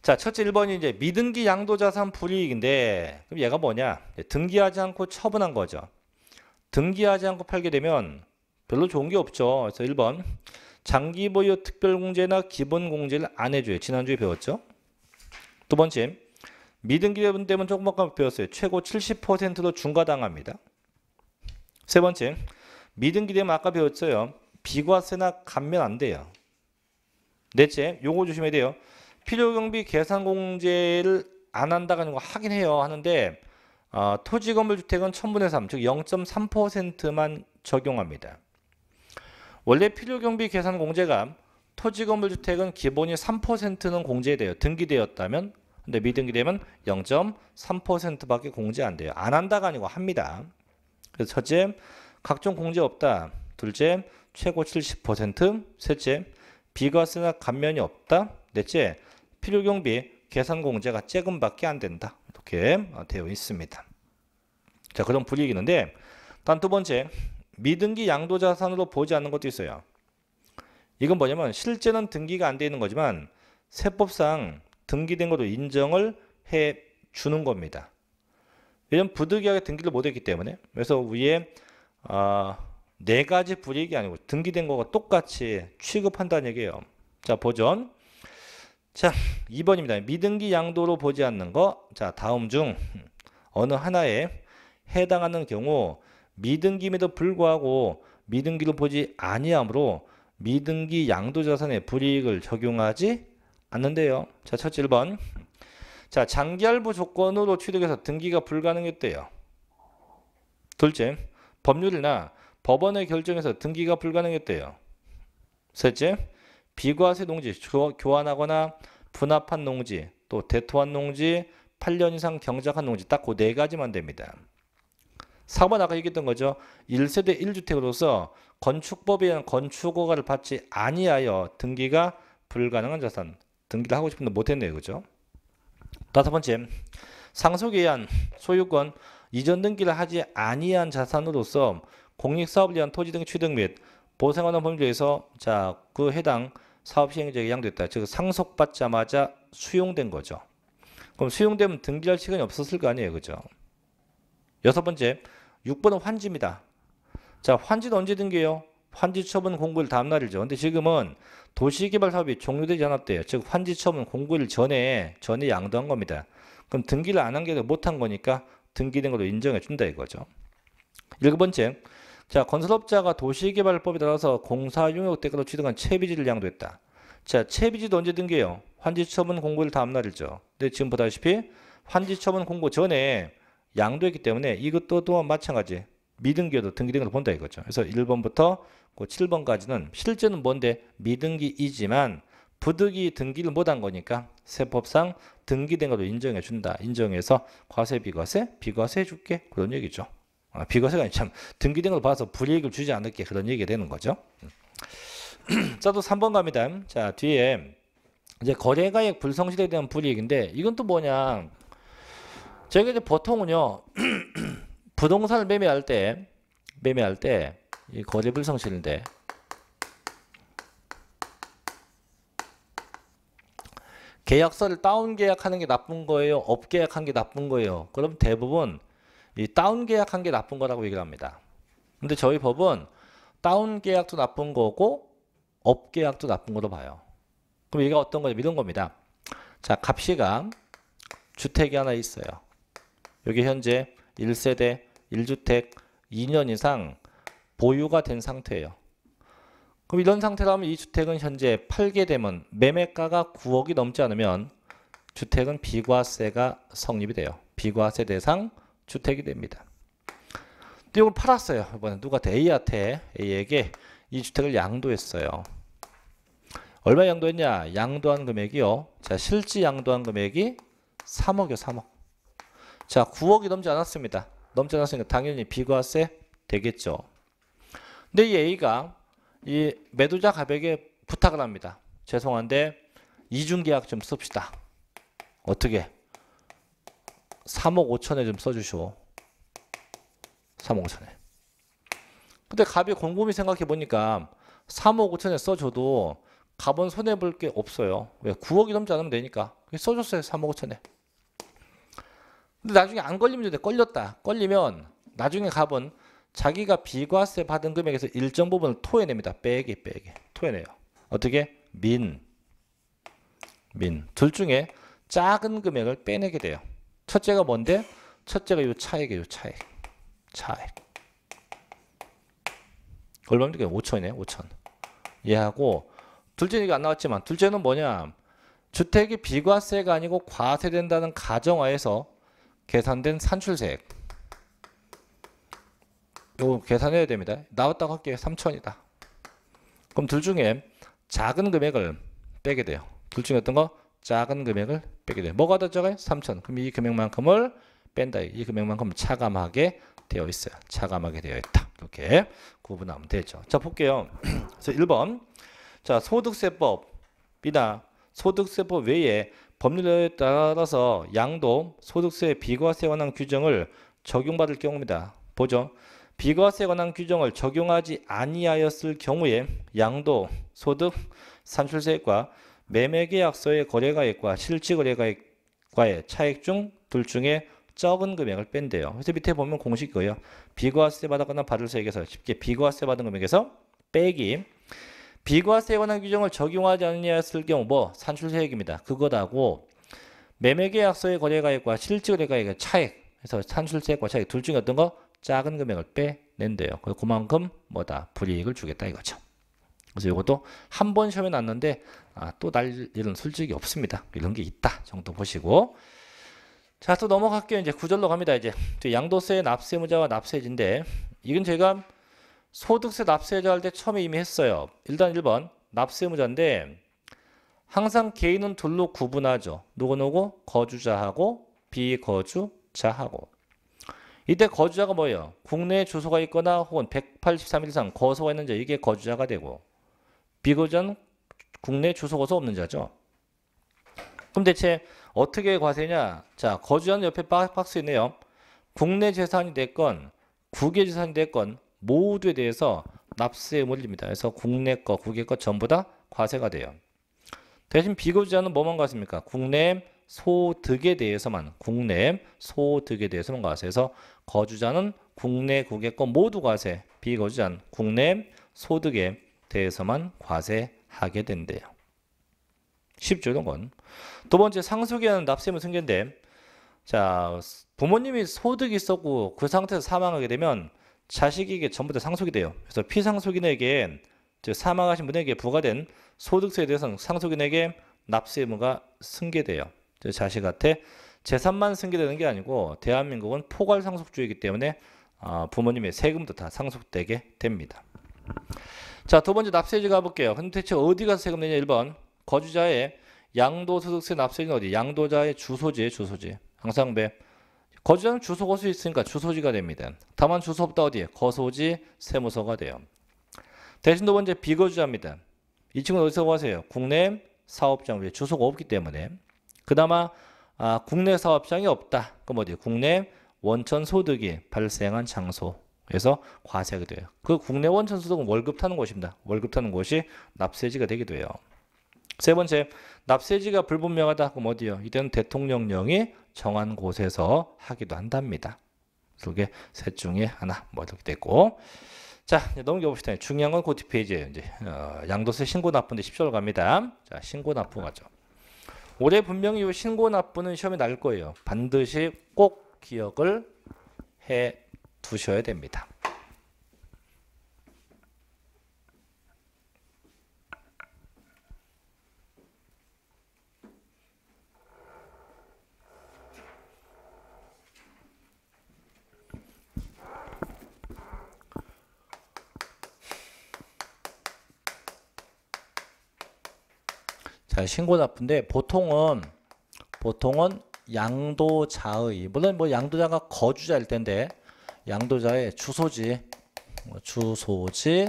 자, 첫째 1번이 이제 미등기 양도자산 불이익인데, 그럼 얘가 뭐냐? 등기하지 않고 처분한 거죠. 등기하지 않고 팔게 되면 별로 좋은 게 없죠. 그래서 1번. 장기 보유 특별공제나 기본공제를 안 해줘요. 지난주에 배웠죠. 두 번째. 미등기분 때문에 조금 아까 배웠어요. 최고 70%로 중과당합니다. 세 번째, 미등기 되면 아까 배웠어요. 비과세나 감면 안 돼요. 넷째, 요거 조심해야 돼요. 필요경비 계산공제를 안 한다는 거 하긴 해요. 하는데 어, 토지 건물 주택은 1000분의 3, 즉 0.3%만 적용합니다. 원래 필요경비 계산공제가 토지 건물 주택은 기본이 3%는 공제돼요. 등기되었다면 근데 미등기 되면 0.3%밖에 공제 안 돼요. 안 한다가 아니고 합니다. 그래서 첫째, 각종 공제 없다. 둘째, 최고 70%. 셋째, 비과세나 감면이 없다. 넷째, 필요경비 계산 공제가 쬐금밖에 안 된다. 이렇게 어, 되어 있습니다. 자, 그런 불이익이 있는데 단 두 번째, 미등기 양도자산으로 보지 않는 것도 있어요. 이건 뭐냐면 실제는 등기가 안 되어 있는 거지만 세법상 등기된 것으로 인정을 해 주는 겁니다. 왜냐면 부득이하게 등기를 못했기 때문에 그래서 위에 어, 네 가지 불이익이 아니고 등기된 거가 똑같이 취급한다는 얘기예요. 자 보존. 자 2번입니다. 미등기 양도로 보지 않는 거. 자 다음 중 어느 하나에 해당하는 경우 미등기임에도 불구하고 미등기를 보지 아니하므로 미등기 양도자산의 불이익을 적용하지 않는데요. 자, 첫 1번. 자, 장기할부 조건으로 취득해서 등기가 불가능했대요. 둘째, 법률이나 법원의 결정에서 등기가 불가능했대요. 셋째, 비과세 농지, 교환하거나 분합한 농지, 또 대토한 농지, 8년 이상 경작한 농지 딱 그 네 가지만 됩니다. 4번 아까 얘기했던 거죠. 1세대 1주택으로서 건축법에 의한 건축허가를 받지 아니하여 등기가 불가능한 자산 등기를 하고 싶은데 못했네요. 그죠? 다섯 번째, 상속에 의한 소유권 이전 등기를 하지 아니한 자산으로서 공익사업을 위한 토지 등 취득 및 보상하는 범위 중에서 자그 해당 사업 시행자에게 양도했다. 즉 상속받자마자 수용된 거죠. 그럼 수용되면 등기할 시간이 없었을 거 아니에요, 그죠? 여섯 번째, 6번은 환지입니다. 자, 환지는 언제 등기예요? 환지 처분 공고일 다음 날이죠. 근데 지금은 도시개발 사업이 종료되지 않았대요. 즉 환지 처분 공고일 전에 전에 양도한 겁니다. 그럼 등기를 안 한 게 못한 거니까 등기된 걸로 인정해 준다 이거죠. 일곱 번째, 자 건설업자가 도시개발법에 따라서 공사용역 대가로 취득한 채비지를 양도했다. 자 채비지도 언제 등기해요? 환지 처분 공고일 다음 날이죠. 근데 지금 보다시피 환지 처분 공고 전에 양도했기 때문에 이것도 또한 마찬가지 미등기도 여 등기 등로 본다 이거죠. 그래서 1번부터 그 7번까지는 실제는 뭔데 미등기이지만 부득이 등기를 못한 거니까 세법상 등기된 걸로 인정해 준다. 인정해서 과세 비과세 비과세 해줄게 그런 얘기죠. 아, 비과세가 참 등기된 걸 봐서 불이익을 주지 않을게 그런 얘기가 되는 거죠. 자또 음. 3번 갑니다. 자 뒤에 이제 거래가액 불성실에 대한 불이익인데 이건 또 뭐냐 저가 이제 보통은요 부동산을 매매할 때 매매할 때 이 거래불성실인데 계약서를 다운 계약하는 게 나쁜 거예요? 업 계약한 게 나쁜 거예요? 그럼 대부분 이 다운 계약한 게 나쁜 거라고 얘기를 합니다. 근데 저희 법은 다운 계약도 나쁜 거고 업 계약도 나쁜 거로 봐요. 그럼 얘가 어떤 거냐? 이런 겁니다. 자, 갑시가 주택이 하나 있어요. 여기 현재 1세대 1주택 2년 이상 보유가 된 상태예요. 그럼 이런 상태라면 이 주택은 현재 팔게 되면 매매가가 9억이 넘지 않으면 주택은 비과세가 성립이 돼요. 비과세 대상 주택이 됩니다. 이걸 팔았어요. 이번에 누구 A한테, A에게 이 주택을 양도했어요. 얼마 양도했냐? 양도한 금액이요. 자, 실지 양도한 금액이 3억이요, 3억. 자, 9억이 넘지 않았습니다. 넘쳐 났으니까 당연히 비과세 되겠죠. 근데 이 A가 이 매도자 가백에 부탁을 합니다. 죄송한데 이중계약 좀 씁시다. 어떻게? 3억 5천에 좀 써주시오. 3억 5천에. 근데 갑이 곰곰이 생각해 보니까 3억 5천에 써줘도 갑은 손해볼 게 없어요. 왜? 9억이 넘지 않으면 되니까. 써줬어요. 3억 5천에. 근데 나중에 안 걸리면 돼. 걸렸다. 걸리면 나중에 갑은 자기가 비과세 받은 금액에서 일정 부분을 토해냅니다. 빼기 빼기 토해내요. 어떻게? 민, 민. 둘 중에 작은 금액을 빼내게 돼요. 첫째가 뭔데? 첫째가 요 차액이에요. 차액. 차액. 얼마입니까? 5천이네. 5천. 얘하고 둘째 얘기 게안 나왔지만 둘째는 뭐냐? 주택이 비과세가 아니고 과세된다는 가정하에서 계산된 산출세액 요 계산해야 됩니다. 나왔다고 할게요. 3천이다. 그럼 둘 중에 작은 금액을 빼게 돼요. 둘 중에 어떤 거? 작은 금액을 빼게 돼요. 뭐가 더 적어요? 3천. 그럼 이 금액만큼을 뺀다. 이 금액만큼 차감하게 되어 있어요. 차감하게 되어 있다. 이렇게 구분하면 되죠. 자, 볼게요. 그래서 1번. 자, 소득세법이나 소득세법 외에 법률에 따라서 양도 소득세 비과세 관한 규정을 적용받을 경우입니다. 보죠. 비과세 관한 규정을 적용하지 아니하였을 경우에 양도 소득 산출세액과 매매계약서의 거래가액과 실질거래가액과의 차액 중 둘 중에 적은 금액을 뺀대요. 그래서 밑에 보면 공식이고요. 비과세 받았거나 받을 세액에서 쉽게 비과세 받은 금액에서 빼기 비과세에 관한 규정을 적용하지 않느냐했을 경우 뭐 산출세액입니다. 그것하고 매매계약서의 거래가액과 실질거래가액의 차액 그래서 산출세액과 차액 둘 중에 어떤 거 작은 금액을 빼낸대요. 그 그만큼 뭐다 불이익을 주겠다 이거죠. 그래서 이것도 한 번 시험에 났는데 아, 또날 일은 솔직히 없습니다. 이런 게 있다 정도 보시고 자 또 넘어갈게요. 이제 구절로 갑니다. 이제 양도세 납세무자와 납세지인데 이건 제가 소득세 납세자 할 때 처음에 이미 했어요. 일단 1번 납세 의무자인데 항상 개인은 둘로 구분하죠. 누구누구 거주자하고 비거주자하고 이때 거주자가 뭐예요? 국내에 주소가 있거나 혹은 183일 이상 거소가 있는 자 이게 거주자가 되고 비거주자는 국내 에 주소거소 없는 자죠. 그럼 대체 어떻게 과세냐? 자, 거주자는 옆에 박스 있네요. 국내 재산이 됐건 국외 재산이 됐건 모두에 대해서 납세에 몰립니다. 그래서 국내 거, 국외 거 전부 다 과세가 돼요. 대신 비급자는 뭐만 과세입니까? 국내 소득에 대해서만 국내 소득에 대해서만 과세해서 거주자는 국내 국외 거 모두 과세, 비거주자는 국내 소득에 대해서만 과세하게 된대요. 쉽죠, 이런 건. 두 번째, 상속에 의한 납세무 승계인데, 자, 부모님이 소득이 있었고 그 상태에서 사망하게 되면 자식에게 전부 다 상속이 돼요. 그래서 피상속인에게 즉 사망하신 분에게 부과된 소득세에 대해서는 상속인에게 납세 의무가 승계돼요. 자식한테 재산만 승계되는 게 아니고 대한민국은 포괄상속주의이기 때문에 아, 부모님의 세금도 다 상속되게 됩니다. 자, 두 번째 납세지 가볼게요. 근데 대체 어디 가서 세금 내냐? 1번. 거주자의 양도소득세 납세는 어디? 양도자의 주소지에 주소지. 항상 배 거주자는 주소거수 있으니까 주소지가 됩니다. 다만 주소없다 어디에? 거소지 세무서가 돼요. 대신 두 번째 비거주자입니다. 이 친구는 어디서 가세요 국내 사업장 위에 주소가 없기 때문에 그나마 아, 국내 사업장이 없다. 그럼 어디? 국내 원천 소득이 발생한 장소에서 과세가 돼요. 그 국내 원천 소득은 월급 타는 곳입니다. 월급 타는 곳이 납세지가 되기도해요세 번째, 납세지가 불분명하다. 그럼 어디요? 이때는 대통령령이 정한 곳에서 하기도 한답니다. 그게 셋 중에 하나 뭐 이렇게 됐고 자 넘겨 봅시다. 중요한 건 고티 그 페이지예요. 이제 어, 양도세 신고 납부인데 10절 갑니다. 자 신고 납부 가죠. 올해 분명히 이 신고 납부는 시험에 날 거예요. 반드시 꼭 기억을 해 두셔야 됩니다. 잘 신고 부인데 보통은 보통은 양도자의 물론 뭐 양도자가 거주자일 텐데 양도자의 주소지 뭐 주소지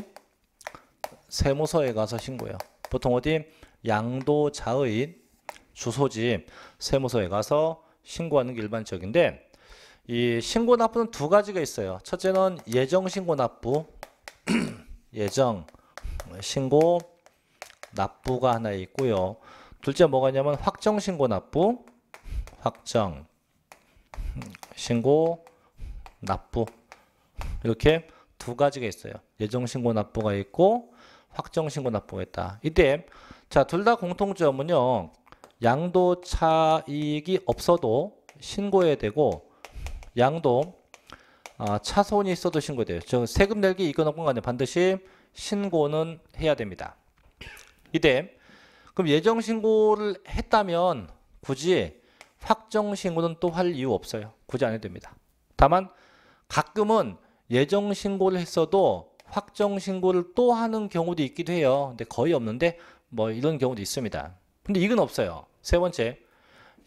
세무서에 가서 신고해요. 보통 어디 양도자의 주소지 세무서에 가서 신고하는 게 일반적인데 이 신고 납부는 두 가지가 있어요. 첫째는 예정 신고 납부 예정 신고 납부가 하나 있고요. 둘째 뭐가 있냐면 확정신고 납부, 확정, 신고, 납부 이렇게 두 가지가 있어요. 예정신고 납부가 있고 확정신고 납부가 있다. 이때 자 둘 다 공통점은요. 양도 차익이 없어도 신고해야 되고 양도 아, 차손이 있어도 신고돼요. 즉 세금 낼기 이건 없건 간에 반드시 신고는 해야 됩니다. 이때 그럼 예정 신고를 했다면 굳이 확정 신고는 또 할 이유 없어요. 굳이 안 해도 됩니다. 다만 가끔은 예정 신고를 했어도 확정 신고를 또 하는 경우도 있기도 해요. 근데 거의 없는데 뭐 이런 경우도 있습니다. 근데 이건 없어요. 세 번째.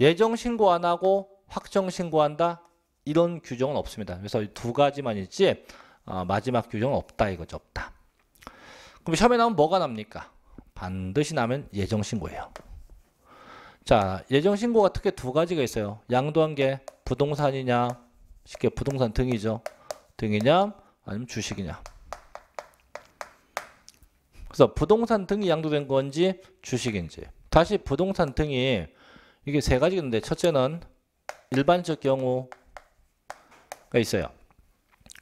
예정 신고 안 하고 확정 신고한다. 이런 규정은 없습니다. 그래서 두 가지만 있지 어, 마지막 규정은 없다 이거죠. 없다. 그럼 시험에 나오면 뭐가 납니까? 반드시 나면 예정신고예요. 자, 예정신고가 특히 두 가지가 있어요. 양도한 게 부동산이냐, 쉽게 부동산 등이죠. 등이냐, 아니면 주식이냐. 그래서 부동산 등이 양도된 건지 주식인지. 다시 부동산 등이 이게 세 가지가 있는데 첫째는 일반적 경우가 있어요.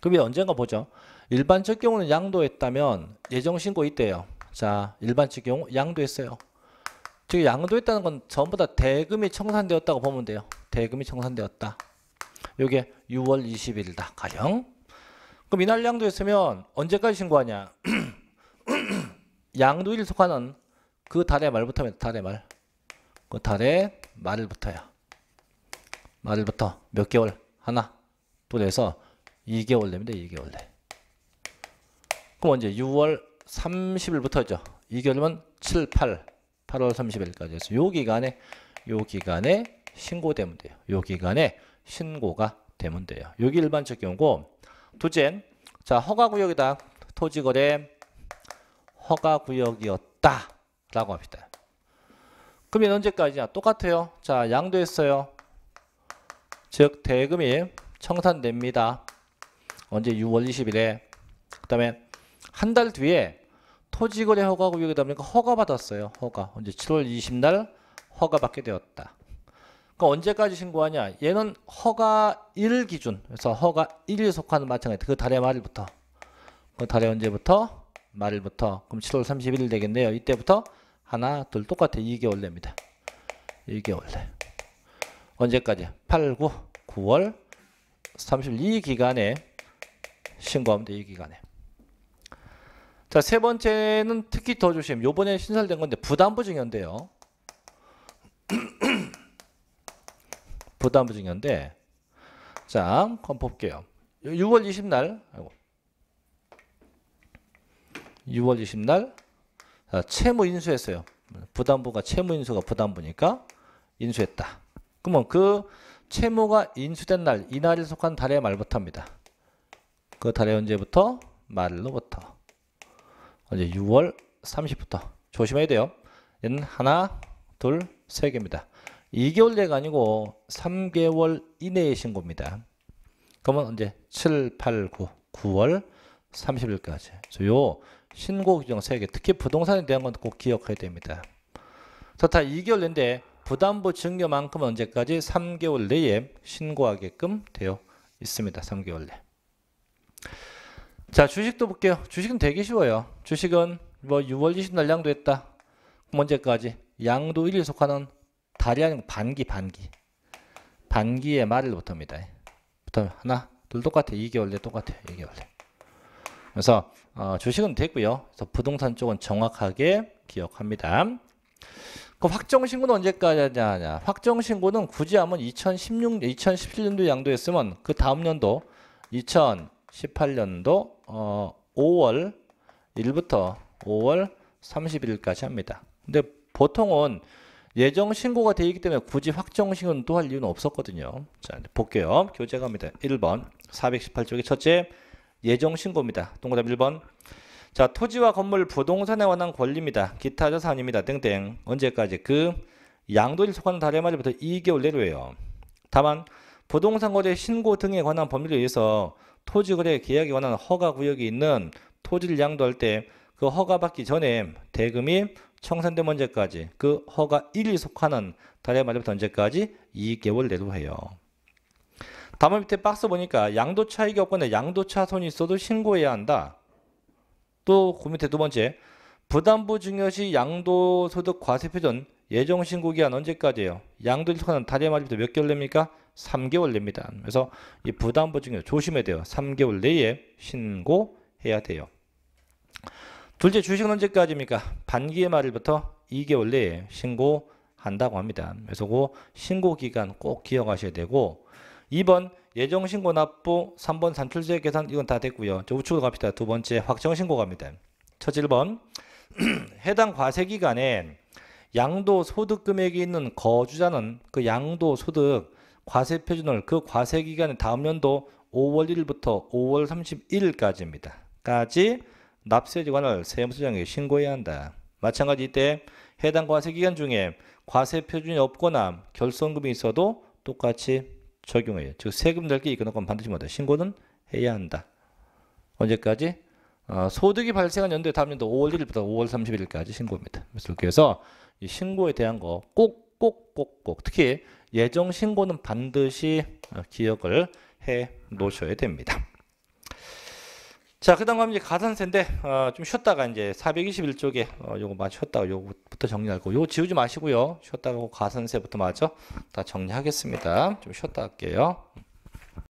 그게 언젠가 보죠. 일반적 경우는 양도했다면 예정신고 있대요. 자, 일반칙 경우 양도했어요. 즉 양도했다는 건 전부 다 대금이 청산되었다고 보면 돼요. 대금이 청산되었다. 요게 6월 20일이다. 가령. 그럼 이날 양도했으면 언제까지 신고하냐? 양도일 속하는 그 달의 말부터 달의 말. 그 달의 말부터야. 말부터 몇 개월? 하나. 또 내서 2개월 내면 돼. 2개월 내. 그럼 언제? 6월 30일부터죠. 2개월이면 7, 8, 8월 30일까지 해서 요 기간에 요 기간에 신고되면 돼요. 요 기간에 신고가 되면 돼요. 요기 일반적 경우고 두째 자 허가구역이다. 토지거래 허가구역이었다 라고 합시다 그러면 언제까지냐? 똑같아요. 자 양도했어요. 즉 대금이 청산됩니다. 언제 6월 20일에 그 다음에 한달 뒤에 토지거래 허가구역이다 보니까 허가받았어요. 허가. 이제 7월 20날 허가받게 되었다. 그 언제까지 신고하냐? 얘는 허가 1 기준. 그래서 허가 1일 속하는 마찬가지. 그 달의 말일부터. 그 달의 언제부터? 말일부터. 그럼 7월 31일 되겠네요. 이때부터 하나, 둘 똑같아. 2개월 냅니다. 2개월 내. 언제까지? 8, 9, 9월 32 기간에 신고하면 돼. 이 기간에. 자, 세 번째는 특히 더 조심. 요번에 신설된 건데 부담부 증여인데요. 부담부 증여인데 자, 한번 볼게요. 6월 20날 아이고. 6월 20날 자, 채무 인수했어요. 부담부가 채무 인수가 부담부니까 인수했다. 그러면 그 채무가 인수된 날, 이날에 속한 달의 말부터입니다. 그 달의 언제부터? 말로부터. 이제 6월 30부터 조심해야 돼요. 얘는 하나, 둘, 세 개입니다. 2개월례가 아니고 3개월 이내의 신고입니다. 그러면 이제 7, 8, 9, 9월 30일까지. 요 신고 규정 3개, 특히 부동산에 대한 건 꼭 기억해야 됩니다. 그래다 2개월례인데 부담부 증여만큼은 언제까지? 3개월 내에 신고하게끔 되어 있습니다. 3개월 내. 자 주식도 볼게요. 주식은 되게 쉬워요. 주식은 뭐 6월 20날 양도 했다. 언제까지? 양도 1일 속하는 달이 아닌 반기 반기. 반기의 말일부터 합니다. 부터 하나 둘 똑같아. 2개월 내똑같아 2개월 내. 그래서 어, 주식은 됐고요 그래서 부동산 쪽은 정확하게 기억합니다. 그 확정신고는 언제까지 하냐 확정신고는 굳이 하면 2016, 2017년도 양도했으면 그 다음 년도 2018년도 어 5월 1부터 일 5월 30일까지 합니다. 근데 보통은 예정 신고가 되어 있기 때문에 굳이 확정 신고는 또할 이유는 없었거든요. 자, 볼게요. 교재 갑니다. 1번 418쪽의 첫째 예정 신고입니다. 동그라미 1번. 자, 토지와 건물 부동산에 관한 권리입니다. 기타 자산입니다. 땡땡. 언제까지 그 양도일 속하는 달에 말부터 2개월 내로예요. 다만 부동산 거래 신고 등에 관한 법률에 의해서 토지거래 계약에 관한 허가 구역이 있는 토지를 양도할 때 그 허가 받기 전에 대금이 청산된면 언제까지 그 허가 1이 속하는 달의 말부터 언제까지 2개월 내로 해요. 다음 밑에 박스 보니까 양도차 익이 없거나 양도차 손이 있어도 신고해야 한다. 또 그 밑에 두 번째 부담부 증여시 양도소득 과세표준 예정신고기한 언제까지예요? 양도일 속하는 달의 말부터 몇 개월 됩니까 3개월입니다. 그래서 이 부담보증료 조심해야 돼요. 3개월 내에 신고해야 돼요. 둘째 주식은 언제까지입니까? 반기의 말일부터 2개월 내에 신고한다고 합니다. 그래서 그 신고 기간 꼭 기억하셔야 되고 2번 예정신고 납부 3번 산출세 계산 이건 다 됐고요. 저 우측으로 갑시다. 두 번째 확정신고 갑니다. 첫 1번 해당 과세기간에 양도소득 금액이 있는 거주자는 그 양도소득 과세 표준을 그 과세 기간의 다음 연도 5월 1일부터 5월 31일까지입니다. 까지 납세기관을 세무서장에 신고해야 한다. 마찬가지 이때 해당 과세 기간 중에 과세 표준이 없거나 결손금이 있어도 똑같이 적용해요. 즉 세금 낼 게 있거나 건 반드시 뭐다 신고는 해야 한다. 언제까지? 어, 소득이 발생한 연도에 다음 연도 5월 1일부터 5월 31일까지 신고입니다. 그래서 신고에 대한 거 꼭꼭 꼭 꼭 특히 예정 신고는 반드시 어, 기억을 해 놓으셔야 됩니다. 자, 그 다음 이제 가산세인데, 어, 좀 쉬었다가 이제 421쪽에, 어, 요거 맞 쉬었다가 요거부터 정리하고, 요거 지우지 마시고요. 쉬었다가 그 가산세부터 맞죠? 다 정리하겠습니다. 좀 쉬었다 할게요.